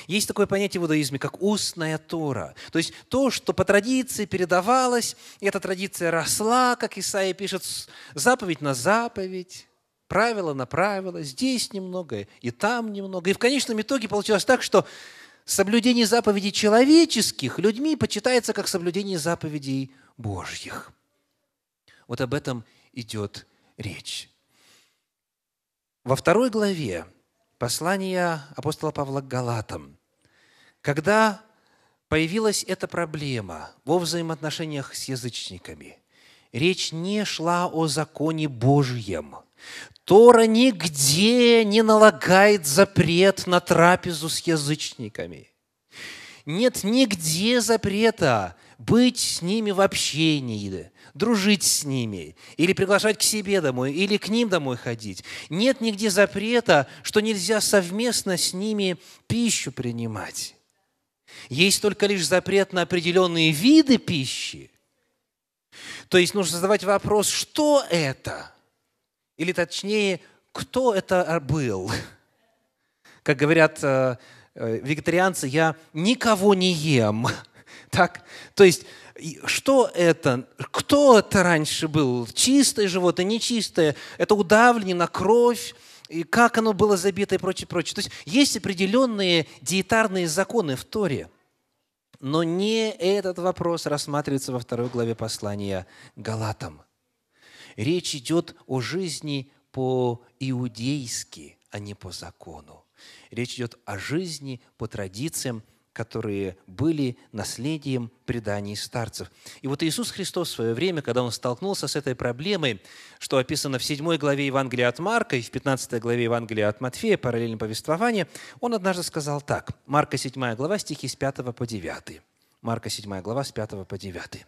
Есть такое понятие в иудаизме, как устная Тора. То есть то, что по традиции передавалось, и эта традиция росла, как Исаия пишет, заповедь на заповедь, правило на правило, здесь немного, и там немного. И в конечном итоге получилось так, что соблюдение заповедей человеческих людьми почитается как соблюдение заповедей Божьих. Вот об этом идет речь. Во второй главе послания апостола Павла к Галатам, когда появилась эта проблема во взаимоотношениях с язычниками, речь не шла о законе Божьем – Тора нигде не налагает запрет на трапезу с язычниками. Нет нигде запрета быть с ними в общении, дружить с ними, или приглашать к себе домой, или к ним домой ходить. Нет нигде запрета, что нельзя совместно с ними пищу принимать. Есть только лишь запрет на определенные виды пищи. То есть нужно задавать вопрос, что это – или точнее, кто это был? [LAUGHS] Как говорят э, э, вегетарианцы, я никого не ем. [LAUGHS] Так? То есть, что это? Кто это раньше был? Чистое животное, нечистое? Это удавлено, кровь? И как оно было забито и прочее, прочее. То есть, есть определенные диетарные законы в Торе. Но не этот вопрос рассматривается во второй главе послания Галатам. Речь идет о жизни по-иудейски, а не по закону. Речь идет о жизни по традициям, которые были наследием преданий старцев. И вот Иисус Христос в свое время, когда Он столкнулся с этой проблемой, что описано в 7 главе Евангелия от Марка и в 15 главе Евангелия от Матфея, параллельно повествование, Он однажды сказал так. Марка 7 глава, стихи с 5 по 9. Марка 7 глава, с 5 по 9.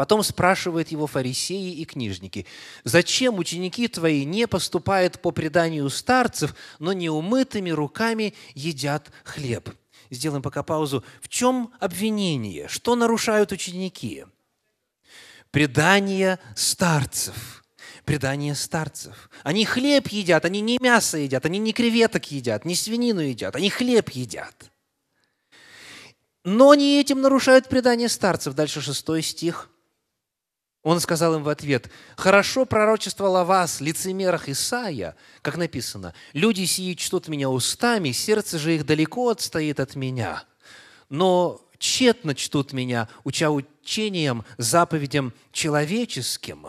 Потом спрашивают его фарисеи и книжники, «Зачем ученики твои не поступают по преданию старцев, но неумытыми руками едят хлеб?» Сделаем пока паузу. В чем обвинение? Что нарушают ученики? Предание старцев. Предание старцев. Они хлеб едят, они не мясо едят, они не креветок едят, не свинину едят, они хлеб едят. Но не этим нарушают предание старцев. Дальше шестой стих – он сказал им в ответ, «Хорошо пророчествовал о вас, лицемерах Исаия, как написано, «Люди сии чтут меня устами, сердце же их далеко отстоит от меня, но тщетно чтут меня, уча учением, заповедям человеческим.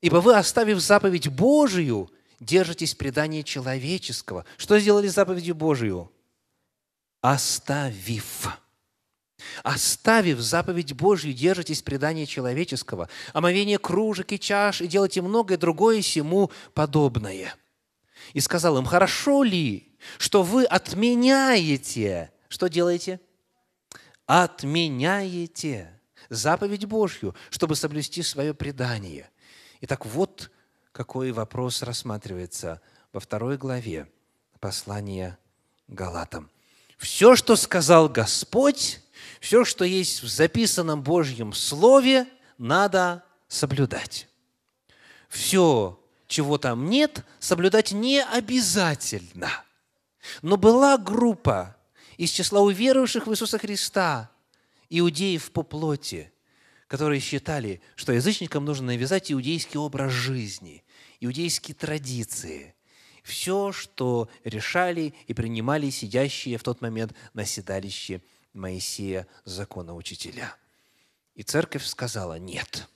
Ибо вы, оставив заповедь Божию, держитесь предания человеческого». Что сделали заповедью Божию? Оставив. Оставив заповедь Божью, держитесь предания человеческого, омовение кружек и чаш, и делайте многое другое сему подобное. И сказал им, хорошо ли, что вы отменяете, что делаете? Отменяете заповедь Божью, чтобы соблюсти свое предание. Итак, вот какой вопрос рассматривается во второй главе послания Галатам. Все, что сказал Господь, все, что есть в записанном Божьем Слове, надо соблюдать. Все, чего там нет, соблюдать не обязательно. Но была группа из числа уверовавших в Иисуса Христа, иудеев по плоти, которые считали, что язычникам нужно навязать иудейский образ жизни, иудейские традиции – все, что решали и принимали сидящие в тот момент на седалище Моисея, закона учителя. И церковь сказала, нет,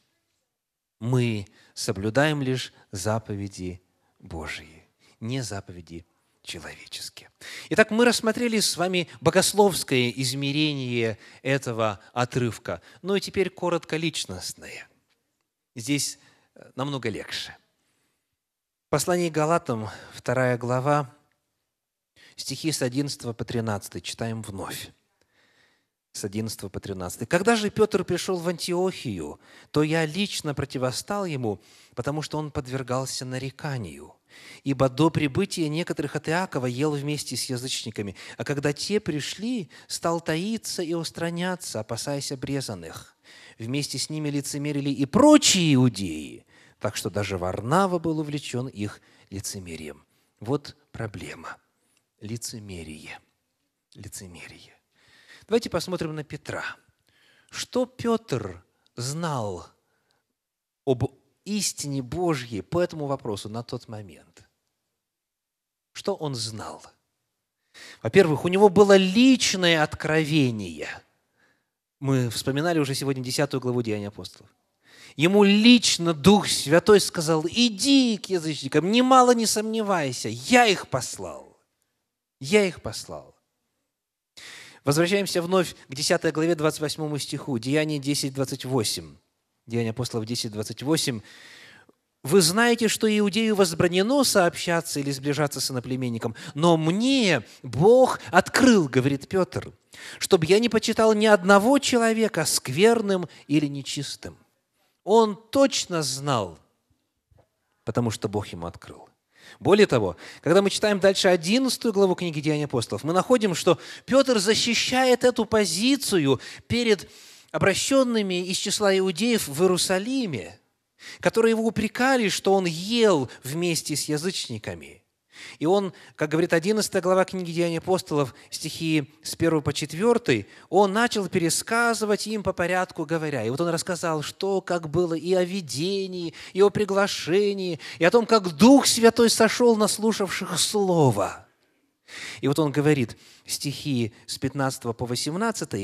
мы соблюдаем лишь заповеди Божьи, не заповеди человеческие. Итак, мы рассмотрели с вами богословское измерение этого отрывка. Ну и теперь коротко личностное. Здесь э, намного легче. Послание Галатам, 2 глава, стихи с 11 по 13, читаем вновь с 11 по 13. «Когда же Петр пришел в Антиохию, то я лично противостал ему, потому что он подвергался нареканию. Ибо до прибытия некоторых от Иакова ел вместе с язычниками, а когда те пришли, стал таиться и устраняться, опасаясь обрезанных. Вместе с ними лицемерили и прочие иудеи, так что даже Варнава был увлечен их лицемерием». Вот проблема. Лицемерие. Лицемерие. Давайте посмотрим на Петра. Что Петр знал об истине Божьей по этому вопросу на тот момент? Что он знал? Во-первых, у него было личное откровение. Мы вспоминали уже сегодня 10 главу Деяния апостолов. Ему лично Дух Святой сказал, иди к язычникам, немало не сомневайся, я их послал. Я их послал. Возвращаемся вновь к 10 главе 28 стиху, Деяние 10, 28. Деяние апостолов 10, 28. «Вы знаете, что иудею возбранено сообщаться или сближаться с иноплеменником, но мне Бог открыл, — говорит Петр, — чтобы я не почитал ни одного человека скверным или нечистым». Он точно знал, потому что Бог ему открыл. Более того, когда мы читаем дальше 11 главу книги Деяний апостолов, мы находим, что Петр защищает эту позицию перед обращенными из числа иудеев в Иерусалиме, которые его упрекали, что он ел вместе с язычниками – и он, как говорит 11 глава книги Деяний апостолов, стихи с 1 по 4, он начал пересказывать им по порядку, говоря. И вот он рассказал, что, как было, и о видении, и о приглашении, и о том, как Дух Святой сошел на слушавших Слово. И вот он говорит стихи с 15 по 18,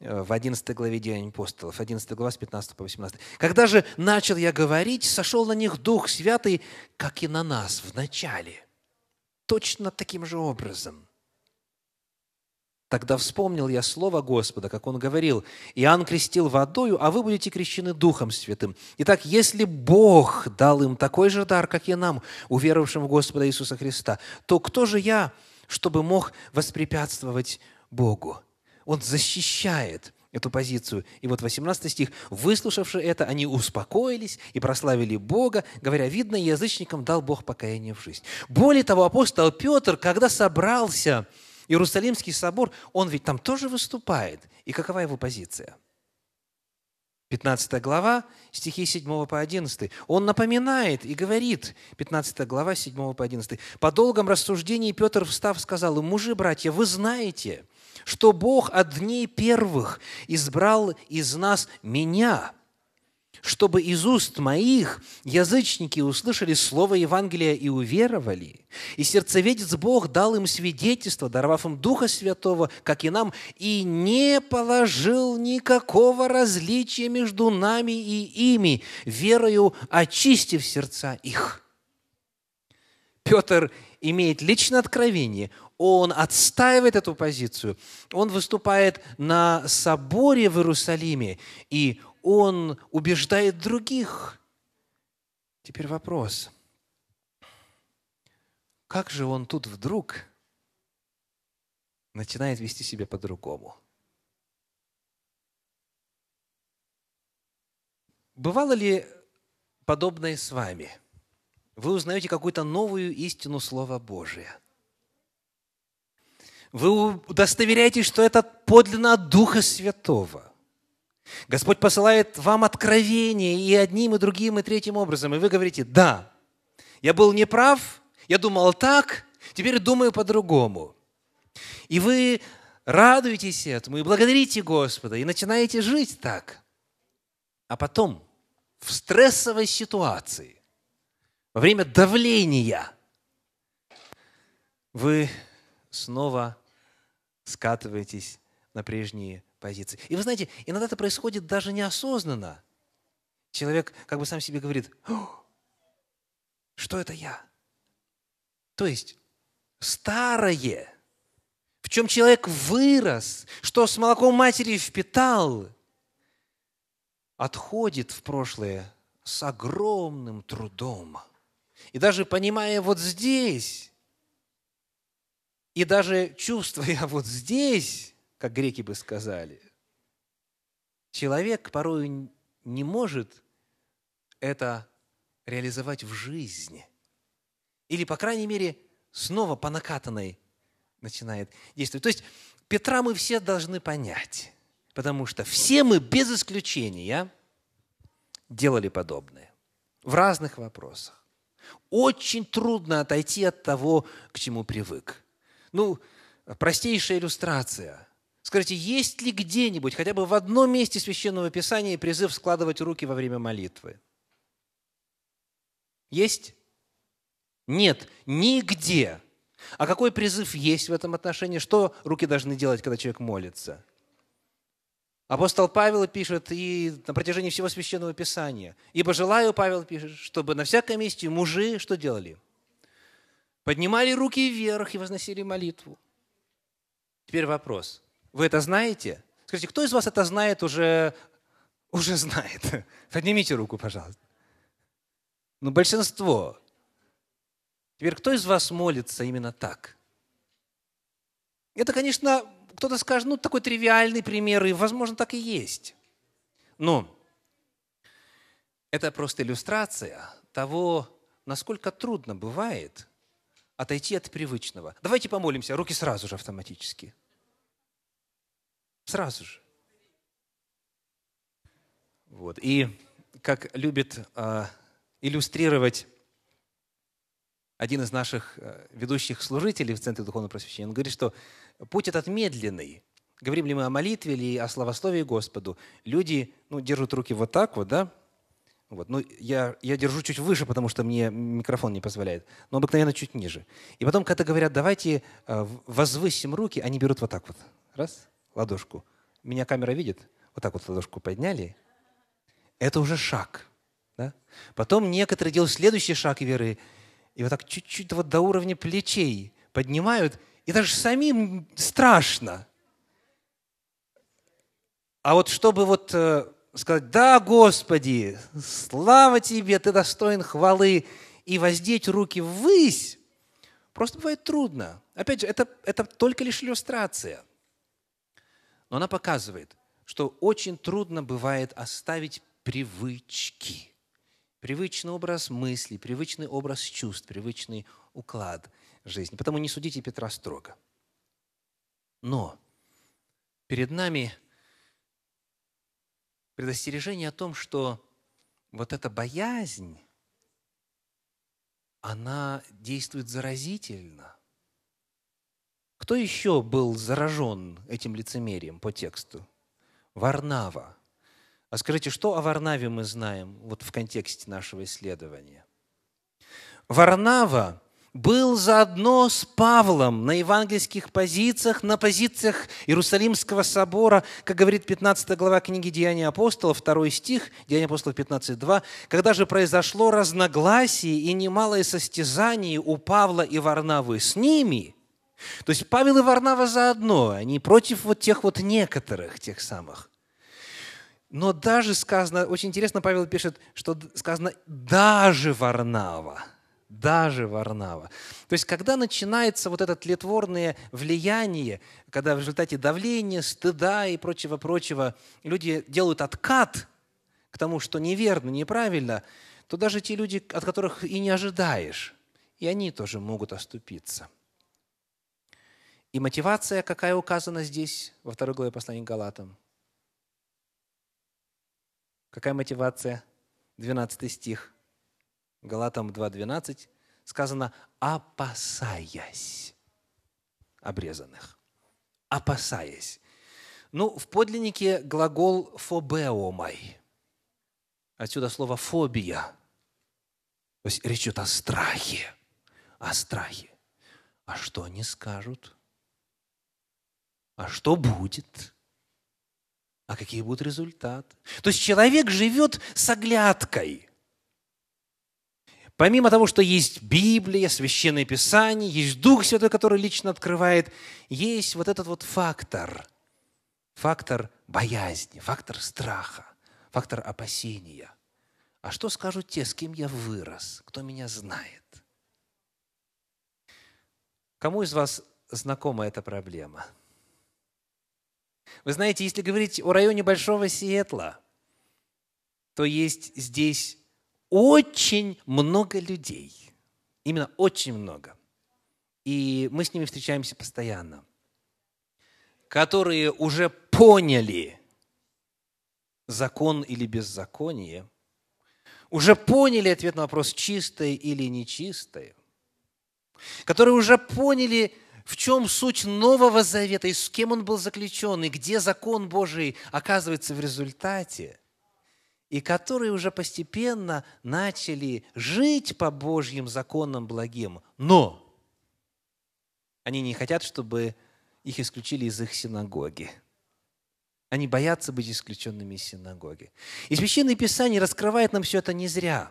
э, в 11 главе Деяний апостолов, 11 глава с 15 по 18. «Когда же начал я говорить, сошел на них Дух Святый, как и на нас в начале» точно таким же образом. Тогда вспомнил я слово Господа, как он говорил, «Иоанн крестил водою, а вы будете крещены Духом Святым». Итак, если Бог дал им такой же дар, как и нам, уверовавшим в Господа Иисуса Христа, то кто же я, чтобы мог воспрепятствовать Богу? Он защищает – эту позицию. И вот 18 стих. «Выслушавши это, они успокоились и прославили Бога, говоря, видно, язычникам дал Бог покаяние в жизнь». Более того, апостол Петр, когда собрался Иерусалимский собор, он ведь там тоже выступает. И какова его позиция? 15 глава, стихи 7 по 11. Он напоминает и говорит, 15 глава, 7 по 11. «По долгом рассуждении Петр, встав, сказал им, мужи, братья, вы знаете, что Бог от дней первых избрал из нас меня, чтобы из уст моих язычники услышали слово Евангелия и уверовали. И сердцеведец Бог дал им свидетельство, даровав им Духа Святого, как и нам, и не положил никакого различия между нами и ими, верою очистив сердца их. Петр имеет личное откровение, он отстаивает эту позицию, он выступает на соборе в Иерусалиме, и он убеждает других. Теперь вопрос. Как же он тут вдруг начинает вести себя по-другому? Бывало ли подобное с вами – вы узнаете какую-то новую истину Слова Божия. Вы удостоверяетесь, что это подлинно от Духа Святого. Господь посылает вам откровение и одним, и другим, и третьим образом. И вы говорите, да, я был неправ, я думал так, теперь думаю по-другому. И вы радуетесь этому и благодарите Господа, и начинаете жить так. А потом в стрессовой ситуации во время давления вы снова скатываетесь на прежние позиции. И вы знаете, иногда это происходит даже неосознанно. Человек как бы сам себе говорит, что это я? То есть старое, в чем человек вырос, что с молоком матери впитал, отходит в прошлое с огромным трудом – и даже понимая вот здесь, и даже чувствуя [LAUGHS] вот здесь, как греки бы сказали, человек порой не может это реализовать в жизни. Или, по крайней мере, снова по накатанной начинает действовать. То есть Петра мы все должны понять, потому что все мы без исключения делали подобное в разных вопросах. Очень трудно отойти от того, к чему привык. Ну, простейшая иллюстрация. Скажите, есть ли где-нибудь, хотя бы в одном месте Священного Писания призыв складывать руки во время молитвы? Есть? Нет, нигде. А какой призыв есть в этом отношении? Что руки должны делать, когда человек молится? Апостол Павел пишет и на протяжении всего Священного Писания. «Ибо желаю, Павел пишет, чтобы на всяком месте мужи что делали? Поднимали руки вверх и возносили молитву». Теперь вопрос. Вы это знаете? Скажите, кто из вас это знает уже, уже знает? [LAUGHS] Поднимите руку, пожалуйста. Ну, большинство. Теперь кто из вас молится именно так? Это, конечно, кто-то скажет, ну, такой тривиальный пример, и, возможно, так и есть. Но это просто иллюстрация того, насколько трудно бывает отойти от привычного. Давайте помолимся, руки сразу же автоматически. Сразу же. Вот. И как любит э, иллюстрировать один из наших э, ведущих служителей в Центре Духовного Просвещения, он говорит, что путь этот медленный. Говорим ли мы о молитве или о славословии Господу? Люди ну, держат руки вот так вот, да? Вот. Ну, я, я держу чуть выше, потому что мне микрофон не позволяет, но обыкновенно чуть ниже. И потом, когда говорят, давайте э, возвысим руки, они берут вот так вот. Раз, ладошку. Меня камера видит? Вот так вот ладошку подняли. Это уже шаг. Да? Потом некоторые делают следующий шаг веры, и вот так чуть-чуть вот до уровня плечей поднимают – и даже самим страшно. А вот чтобы вот э, сказать, да, Господи, слава Тебе, Ты достоин хвалы, и воздеть руки ввысь, просто бывает трудно. Опять же, это, это только лишь иллюстрация. Но она показывает, что очень трудно бывает оставить привычки, привычный образ мыслей, привычный образ чувств, привычный уклад – жизни. Потому не судите Петра строго. Но перед нами предостережение о том, что вот эта боязнь, она действует заразительно. Кто еще был заражен этим лицемерием по тексту? Варнава. А скажите, что о Варнаве мы знаем вот в контексте нашего исследования? Варнава был заодно с Павлом на евангельских позициях, на позициях Иерусалимского собора, как говорит 15 глава книги «Деяния апостолов», 2 стих, «Деяния апостолов» 15.2, «Когда же произошло разногласие и немалое состязание у Павла и Варнавы с ними», то есть Павел и Варнава заодно, они против вот тех вот некоторых, тех самых. Но даже сказано, очень интересно, Павел пишет, что сказано «даже Варнава» даже Варнава. То есть, когда начинается вот это тлетворное влияние, когда в результате давления, стыда и прочего-прочего люди делают откат к тому, что неверно, неправильно, то даже те люди, от которых и не ожидаешь, и они тоже могут оступиться. И мотивация, какая указана здесь, во второй главе послания к Галатам? Какая мотивация? 12 стих. Галатам 2.12 сказано «опасаясь обрезанных». «Опасаясь». Ну, в подлиннике глагол «фобеомай». Отсюда слово «фобия». То есть речь идет о страхе. О страхе. А что они скажут? А что будет? А какие будут результаты? То есть человек живет с оглядкой – Помимо того, что есть Библия, Священное Писание, есть Дух Святой, который лично открывает, есть вот этот вот фактор, фактор боязни, фактор страха, фактор опасения. А что скажут те, с кем я вырос, кто меня знает? Кому из вас знакома эта проблема? Вы знаете, если говорить о районе Большого Сиэтла, то есть здесь очень много людей. Именно очень много. И мы с ними встречаемся постоянно. Которые уже поняли закон или беззаконие, уже поняли ответ на вопрос, чистое или нечистое, которые уже поняли, в чем суть Нового Завета, и с кем он был заключен, и где закон Божий оказывается в результате – и которые уже постепенно начали жить по Божьим законам благим, но они не хотят, чтобы их исключили из их синагоги. Они боятся быть исключенными из синагоги. И Священное Писание раскрывает нам все это не зря.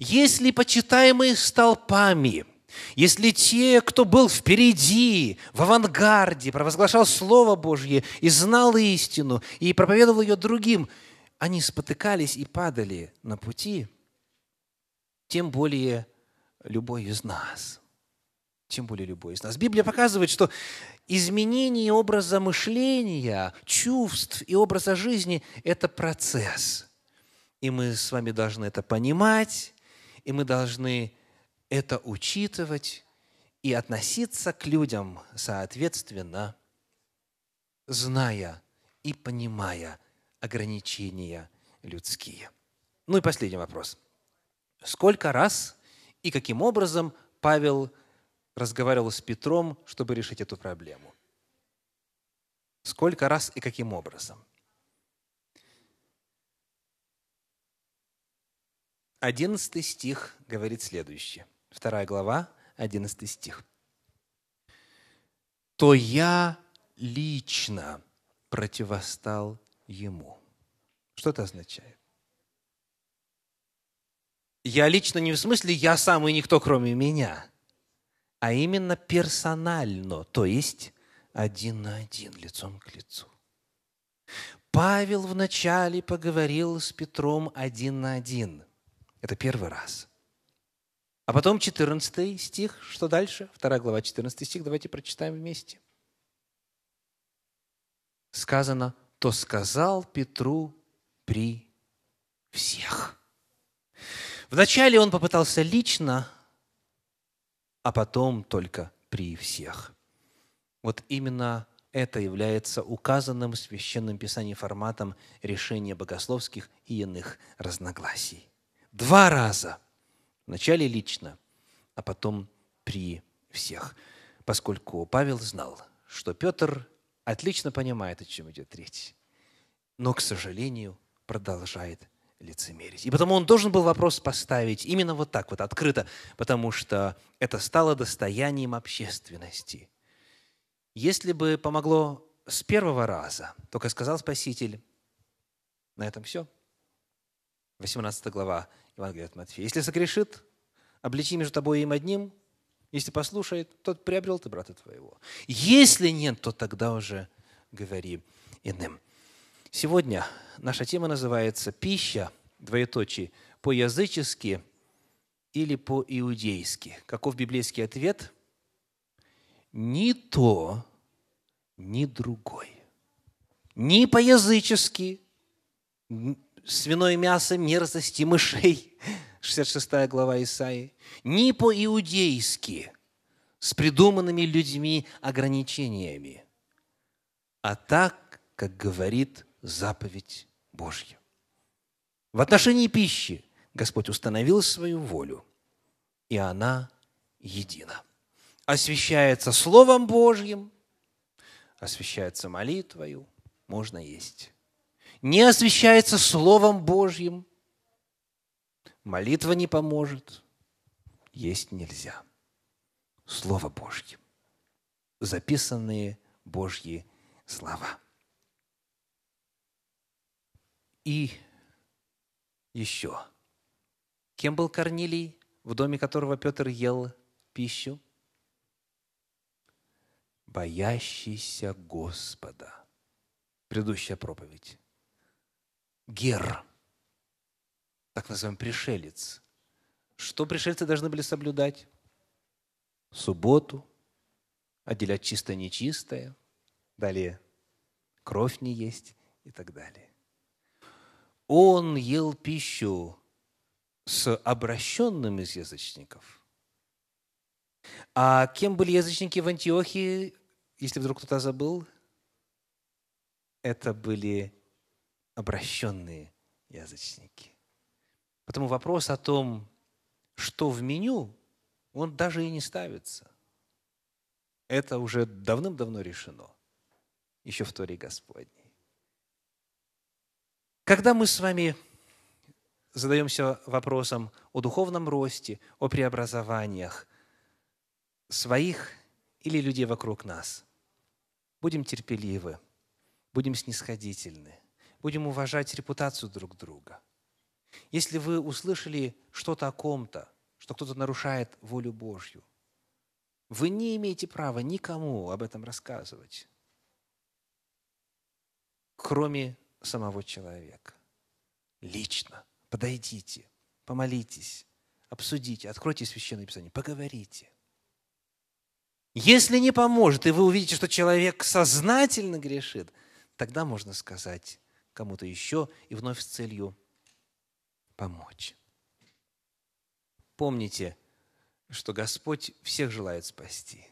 Если почитаемые столпами – если те, кто был впереди, в авангарде, провозглашал Слово Божье и знал истину, и проповедовал ее другим, они спотыкались и падали на пути, тем более любой из нас. Тем более любой из нас. Библия показывает, что изменение образа мышления, чувств и образа жизни – это процесс. И мы с вами должны это понимать, и мы должны это учитывать и относиться к людям соответственно, зная и понимая ограничения людские. Ну и последний вопрос. Сколько раз и каким образом Павел разговаривал с Петром, чтобы решить эту проблему? Сколько раз и каким образом? Одиннадцатый стих говорит следующее. Вторая глава, одиннадцатый стих. «То я лично противостал Ему. Что это означает? Я лично не в смысле «я сам и никто, кроме меня», а именно персонально, то есть один на один, лицом к лицу. Павел вначале поговорил с Петром один на один. Это первый раз. А потом 14 стих, что дальше? Вторая глава, 14 стих, давайте прочитаем вместе. Сказано, то сказал Петру при всех. Вначале он попытался лично, а потом только при всех. Вот именно это является указанным в Священном Писании форматом решения богословских и иных разногласий. Два раза. Вначале лично, а потом при всех. Поскольку Павел знал, что Петр отлично понимает, о чем идет речь, но, к сожалению, продолжает лицемерить. И потому он должен был вопрос поставить именно вот так вот, открыто, потому что это стало достоянием общественности. Если бы помогло с первого раза, только сказал Спаситель, на этом все. 18 глава Евангелия от Матфея. Если согрешит, обличи между тобой и им одним, если послушает, тот приобрел ты брата твоего. Если нет, то тогда уже говори иным. Сегодня наша тема называется «Пища, двоеточие, по-язычески или по-иудейски». Каков библейский ответ? Ни то, ни другой. Ни по-язычески, свиное мясо, мерзости мышей – 66 глава Исаи, ни по-иудейски с придуманными людьми ограничениями, а так, как говорит заповедь Божья. В отношении пищи Господь установил свою волю, и она едина. Освящается Словом Божьим, освящается молитвою, можно есть. Не освящается Словом Божьим – молитва не поможет, есть нельзя. Слово Божье. Записанные Божьи слова. И еще. Кем был Корнилий, в доме которого Петр ел пищу? Боящийся Господа. Предыдущая проповедь. Гер так называемый пришелец. Что пришельцы должны были соблюдать? Субботу, отделять чистое нечистое, далее кровь не есть и так далее. Он ел пищу с обращенным из язычников. А кем были язычники в Антиохии, если вдруг кто-то забыл? Это были обращенные язычники. Потому вопрос о том, что в меню, он даже и не ставится. Это уже давным-давно решено, еще в Торе Господней. Когда мы с вами задаемся вопросом о духовном росте, о преобразованиях своих или людей вокруг нас, будем терпеливы, будем снисходительны, будем уважать репутацию друг друга – если вы услышали что-то о ком-то, что кто-то нарушает волю Божью, вы не имеете права никому об этом рассказывать, кроме самого человека. Лично подойдите, помолитесь, обсудите, откройте Священное Писание, поговорите. Если не поможет, и вы увидите, что человек сознательно грешит, тогда можно сказать кому-то еще и вновь с целью помочь. Помните, что Господь всех желает спасти.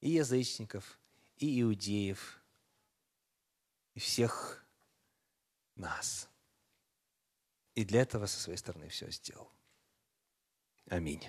И язычников, и иудеев, и всех нас. И для этого со своей стороны все сделал. Аминь.